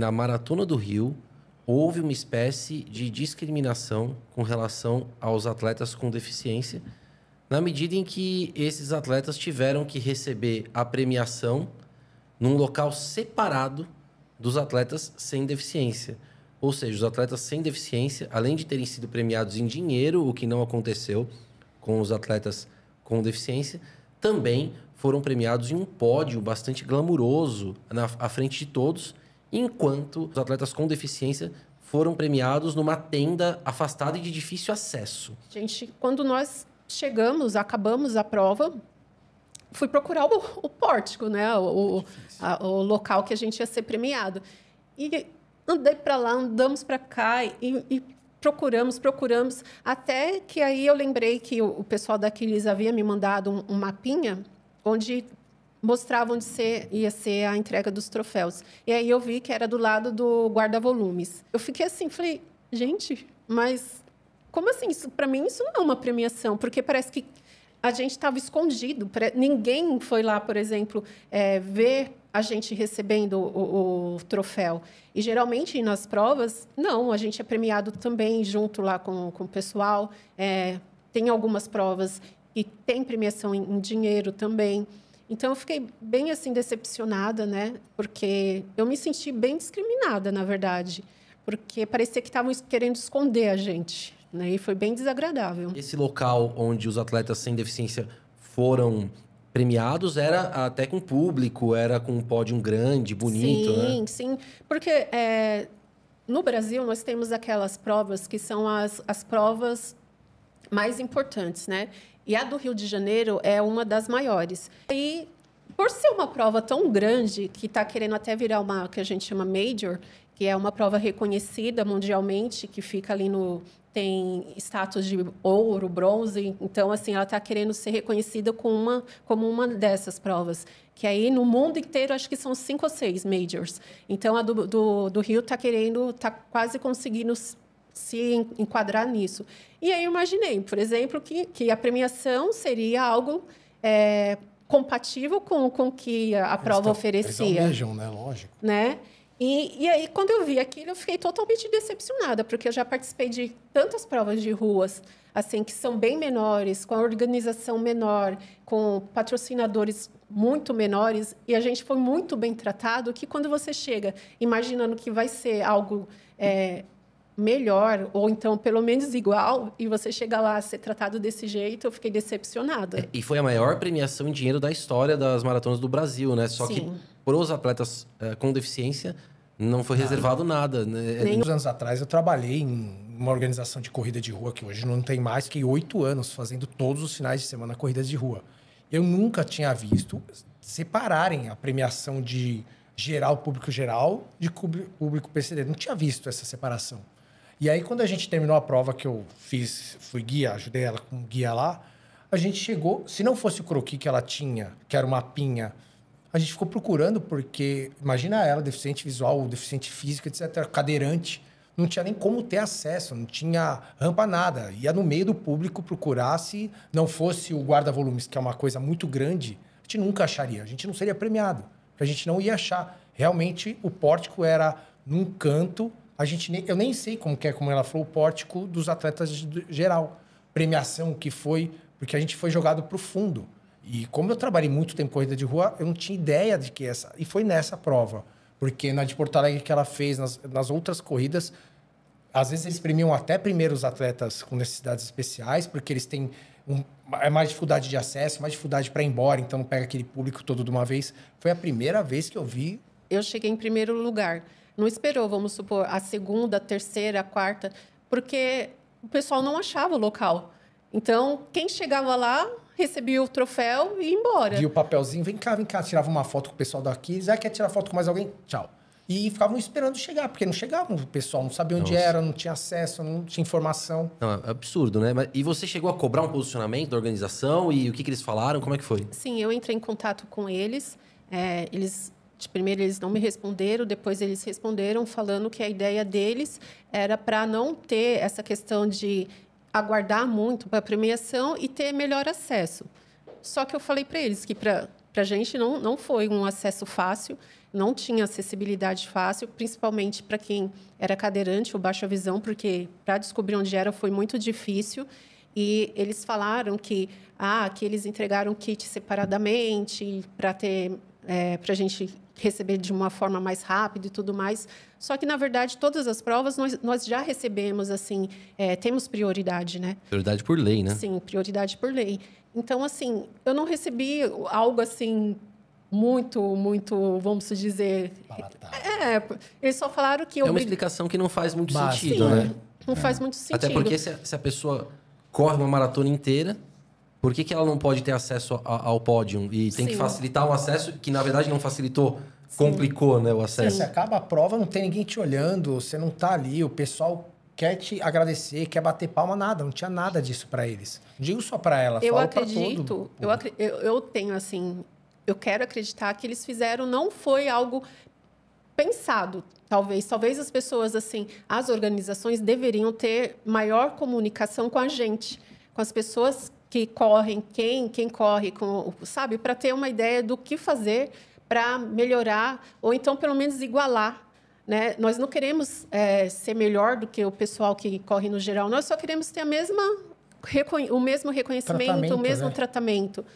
na Maratona do Rio houve uma espécie de discriminação com relação aos atletas com deficiência, na medida em que esses atletas tiveram que receber a premiação num local separado dos atletas sem deficiência. Ou seja, os atletas sem deficiência, além de terem sido premiados em dinheiro, o que não aconteceu com os atletas com deficiência, também foram premiados em um pódio bastante glamuroso na à frente de todos, enquanto os atletas com deficiência foram premiados numa tenda afastada e de difícil acesso. Gente, quando nós chegamos, acabamos a prova, fui procurar o, o pórtico, né? O, é a, o local que a gente ia ser premiado. E andei para lá, andamos para cá e, e, procuramos, procuramos, até que aí eu lembrei que o, o pessoal da Aquiles havia me mandado um, um mapinha onde mostravam de ser, ia ser a entrega dos troféus. E aí eu vi que era do lado do guarda-volumes. Eu fiquei assim, falei, gente, mas como assim? Isso para mim isso não é uma premiação, porque parece que a gente estava escondido. Ninguém foi lá, por exemplo, é, ver a gente recebendo o, o, troféu. E geralmente nas provas, não, a gente é premiado também junto lá com, com o pessoal. É, tem algumas provas e tem premiação em, em dinheiro também. Então eu fiquei bem assim decepcionada, né? Porque eu me senti bem discriminada, na verdade, porque parecia que estavam querendo esconder a gente, né? E foi bem desagradável. Esse local onde os atletas sem deficiência foram premiados era até com público, era com um pódio grande, bonito, sim, né? Sim, sim, porque é, no Brasil nós temos aquelas provas que são as, as provas mais importantes, né? E a do Rio de Janeiro é uma das maiores. E por ser uma prova tão grande, que está querendo até virar uma que a gente chama major, que é uma prova reconhecida mundialmente, que fica ali no. tem status de ouro, bronze. Então, assim, ela está querendo ser reconhecida com uma, como uma dessas provas. Que aí no mundo inteiro acho que são cinco ou seis majors. Então, a do, do, do Rio está querendo, está quase conseguindo se enquadrar nisso. E aí eu imaginei, por exemplo, que, que a premiação seria algo é, compatível com o que a prova tá, oferecia. Eles almejam, né? Lógico. Né? E, e, aí, quando eu vi aquilo, eu fiquei totalmente decepcionada, porque eu já participei de tantas provas de ruas, assim, que são bem menores, com a organização menor, com patrocinadores muito menores, e a gente foi muito bem tratado, que quando você chega imaginando que vai ser algo é, melhor ou então pelo menos igual e você chega lá a ser tratado desse jeito, eu fiquei decepcionada. É, e foi a maior premiação em dinheiro da história das maratonas do Brasil, né? Só Sim. que para os atletas é, com deficiência não foi reservado nada. Né? É, Nem... Uns anos atrás eu trabalhei em uma organização de corrida de rua que hoje não tem mais, que oito anos fazendo todos os finais de semana corridas de rua. Eu nunca tinha visto separarem a premiação de geral, público geral, de público PCD. Não tinha visto essa separação. E aí, quando a gente terminou a prova que eu fiz, fui guia, ajudei ela com guia lá, a gente chegou, se não fosse o croqui que ela tinha, que era o mapinha, a gente ficou procurando, porque imagina ela, deficiente visual, deficiente física, etc., cadeirante, não tinha nem como ter acesso, não tinha rampa, nada. Ia no meio do público procurar, se não fosse o guarda-volumes, que é uma coisa muito grande, a gente nunca acharia, a gente não seria premiado, a gente não ia achar. Realmente, o pórtico era num canto a gente nem, eu nem sei como que é, como ela falou, o pórtico dos atletas geral. Premiação que foi, porque a gente foi jogado para o fundo. E como eu trabalhei muito tempo corrida de rua, eu não tinha ideia de que essa. E foi nessa prova. Porque na de Porto Alegre que ela fez, nas, nas outras corridas, às vezes eles premiam até primeiro os atletas com necessidades especiais, porque eles têm um, é mais dificuldade de acesso, mais dificuldade para ir embora, então não pega aquele público todo de uma vez. Foi a primeira vez que eu vi. Eu cheguei em primeiro lugar não esperou, vamos supor, a segunda, a terceira, a quarta, porque o pessoal não achava o local. Então, quem chegava lá recebia o troféu e ia embora. E o papelzinho, vem cá, vem cá, tirava uma foto com o pessoal daqui, já ah, quer tirar foto com mais alguém? Tchau. E ficavam esperando chegar, porque não chegavam o pessoal, não sabia onde Nossa. era, não tinha acesso, não tinha informação. Não, é absurdo, né? E você chegou a cobrar um posicionamento da organização e o que, que eles falaram? Como é que foi? Sim, eu entrei em contato com eles. É, eles Primeiro eles não me responderam, depois eles responderam falando que a ideia deles era para não ter essa questão de aguardar muito para a premiação e ter melhor acesso. Só que eu falei para eles que para a gente não, não foi um acesso fácil, não tinha acessibilidade fácil, principalmente para quem era cadeirante ou baixa visão, porque para descobrir onde era foi muito difícil. E eles falaram que, ah, que eles entregaram kit separadamente para ter é, para a gente receber de uma forma mais rápida e tudo mais. Só que, na verdade, todas as provas nós, nós já recebemos, assim, é, temos prioridade, né? Prioridade por lei, né? Sim, prioridade por lei. Então, assim, eu não recebi algo assim muito, muito, vamos dizer. É, é, eles só falaram que. É uma explicação que não faz muito Basta, sentido, sim, né? Não é. faz muito sentido. Até porque se a, se a pessoa corre uma maratona inteira, por que, que ela não pode ter acesso a, ao pódio? E tem Sim. que facilitar o acesso, que na verdade não facilitou, Sim. complicou né, o acesso. Sim, você acaba a prova, não tem ninguém te olhando, você não tá ali, o pessoal quer te agradecer, quer bater palma, nada. Não tinha nada disso para eles. digo só para ela, eu acredito, todo, eu, eu, eu tenho, assim, eu quero acreditar que eles fizeram, não foi algo pensado, talvez. Talvez as pessoas, assim, as organizações deveriam ter maior comunicação com a gente, com as pessoas que correm, quem, quem corre, com, sabe, para ter uma ideia do que fazer para melhorar ou então pelo menos igualar. Né? Nós não queremos é, ser melhor do que o pessoal que corre no geral, nós só queremos ter a mesma, o mesmo reconhecimento, tratamento, o mesmo né? tratamento.